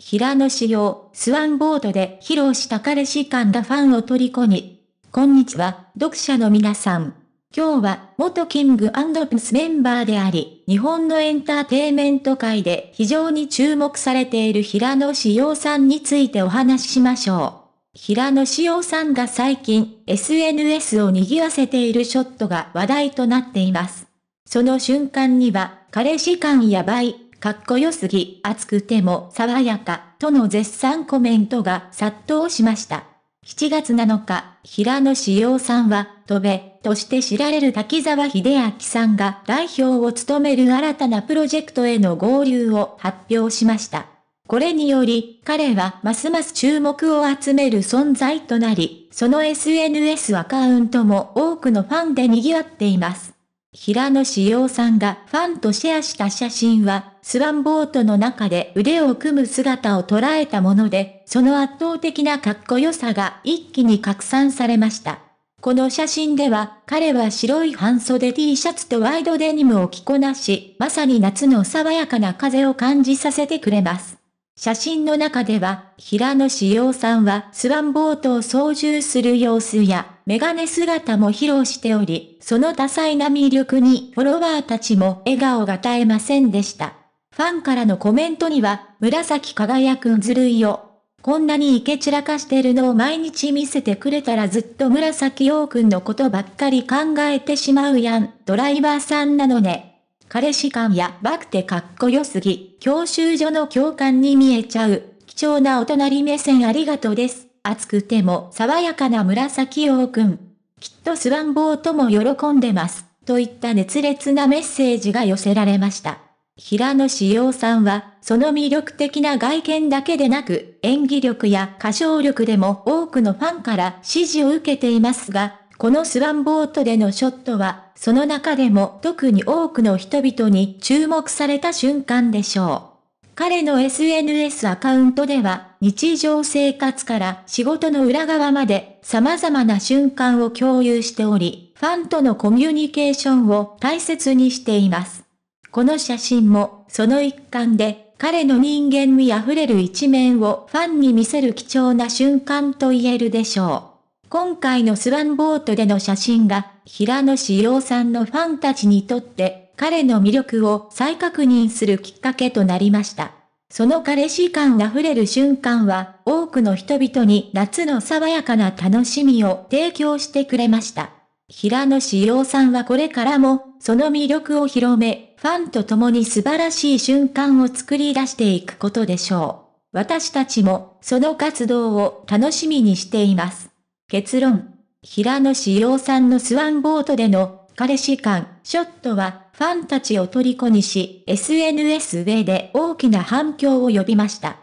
平野紫耀、スワンボードで披露した彼氏感がファンを虜に。こんにちは、読者の皆さん。今日は、元キングプスメンバーであり、日本のエンターテイメント界で非常に注目されている平野紫耀さんについてお話ししましょう。平野紫耀さんが最近、SNS を賑わせているショットが話題となっています。その瞬間には、彼氏感やばい、かっこよすぎ、暑くても爽やか、との絶賛コメントが殺到しました。7月7日、平野志陽さんは、飛べ、として知られる滝沢秀明さんが代表を務める新たなプロジェクトへの合流を発表しました。これにより、彼はますます注目を集める存在となり、その SNS アカウントも多くのファンで賑わっています。平野志耀さんがファンとシェアした写真は、スワンボートの中で腕を組む姿を捉えたもので、その圧倒的なかっこよさが一気に拡散されました。この写真では、彼は白い半袖 T シャツとワイドデニムを着こなし、まさに夏の爽やかな風を感じさせてくれます。写真の中では、平野志陽さんはスワンボートを操縦する様子や、メガネ姿も披露しており、その多彩な魅力にフォロワーたちも笑顔が絶えませんでした。ファンからのコメントには、紫輝くんずるいよ。こんなにイケ散らかしてるのを毎日見せてくれたらずっと紫陽くんのことばっかり考えてしまうやん。ドライバーさんなのね。彼氏感やバクテかっこよすぎ、教習所の教官に見えちゃう、貴重なお隣目線ありがとうです。熱くても爽やかな紫王くん。きっとスワンボーとも喜んでます。といった熱烈なメッセージが寄せられました。平野志耀さんは、その魅力的な外見だけでなく、演技力や歌唱力でも多くのファンから支持を受けていますが、このスワンボートでのショットは、その中でも特に多くの人々に注目された瞬間でしょう。彼の SNS アカウントでは、日常生活から仕事の裏側まで様々な瞬間を共有しており、ファンとのコミュニケーションを大切にしています。この写真も、その一環で、彼の人間味あふれる一面をファンに見せる貴重な瞬間と言えるでしょう。今回のスワンボートでの写真が、平野志陽さんのファンたちにとって、彼の魅力を再確認するきっかけとなりました。その彼氏感溢れる瞬間は、多くの人々に夏の爽やかな楽しみを提供してくれました。平野志陽さんはこれからも、その魅力を広め、ファンと共に素晴らしい瞬間を作り出していくことでしょう。私たちも、その活動を楽しみにしています。結論。平野志陽さんのスワンボートでの彼氏間ショットはファンたちを虜にし、SNS 上で大きな反響を呼びました。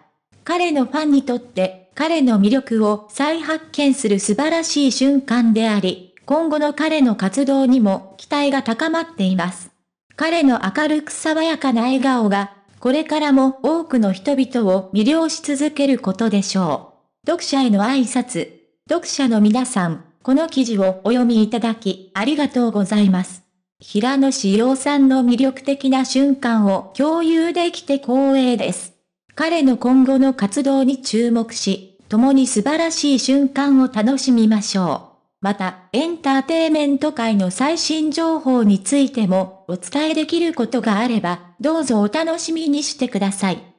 彼のファンにとって彼の魅力を再発見する素晴らしい瞬間であり、今後の彼の活動にも期待が高まっています。彼の明るく爽やかな笑顔が、これからも多くの人々を魅了し続けることでしょう。読者への挨拶、読者の皆さん、この記事をお読みいただき、ありがとうございます。平野志陽さんの魅力的な瞬間を共有できて光栄です。彼の今後の活動に注目し、共に素晴らしい瞬間を楽しみましょう。また、エンターテイメント界の最新情報についてもお伝えできることがあれば、どうぞお楽しみにしてください。